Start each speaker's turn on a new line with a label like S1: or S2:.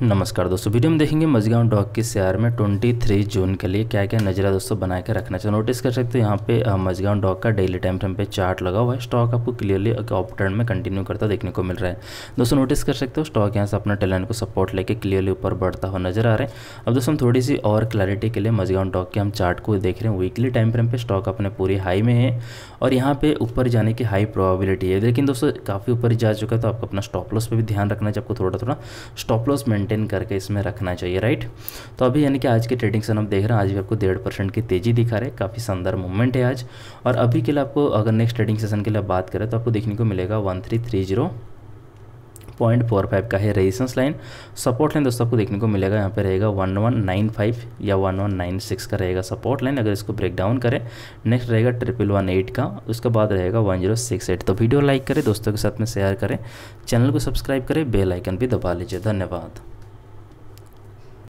S1: हम्म। नमस्कार दोस्तों वीडियो में देखेंगे मजगांव डॉग के शेयर में 23 जून के लिए क्या क्या नजरा दोस्तों बना के रखना चाहिए नोटिस कर सकते हो यहाँ पे मजगांव डॉग का डेली टाइम फ्रेम पे चार्ट लगा हुआ है स्टॉक आपको क्लियरली अप ट्रेंड में कंटिन्यू करता देखने को मिल रहा है दोस्तों नोटिस कर सकते हो स्टॉक यहाँ से अपना टैलेंट को सपोर्ट लेकर क्लियरली ऊपर बढ़ता हुआ नजर आ रहा है अब दोस्तों थोड़ी सी और क्लैरिटी के लिए मजगांव डॉग के हम चार्ट को देख रहे हैं वीकली टाइम फ्रेम पर स्टॉक अपने पूरी हाई में है और यहाँ पे ऊपर जाने की हाई प्रॉबिलिटी है लेकिन दोस्तों काफ़ी ऊपर जा चुका है तो आपको अपना स्टॉप लॉस पर भी ध्यान रखना चाहिए आपको थोड़ा थोड़ा स्टॉप लॉस में मेंटेन करके इसमें रखना चाहिए राइट तो अभी यानी कि आज के ट्रेडिंग सन आप देख रहे हैं आज भी आपको डेढ़ परसेंट की तेज़ी दिखा रहे काफ़ी शानदार मूवमेंट है आज और अभी के लिए आपको अगर नेक्स्ट ट्रेडिंग सेशन के लिए बात करें तो आपको देखने को मिलेगा one three three zero point four five का है रेजिस्टेंस लाइन सपोर्ट लाइन दोस्तों आपको देखने को मिलेगा यहाँ पे रहेगा वन वन नाइन फाइव या वन वन नाइन सिक्स का रहेगा सपोर्ट लाइन अगर इसको ब्रेक डाउन करें नेक्स्ट रहेगा ट्रिपल वन एट का उसके बाद रहेगा वन जीरो सिक्स एट तो वीडियो लाइक करें दोस्तों के साथ में शेयर करें चैनल को सब्सक्राइब करें बेल आइकन भी दबा लीजिए धन्यवाद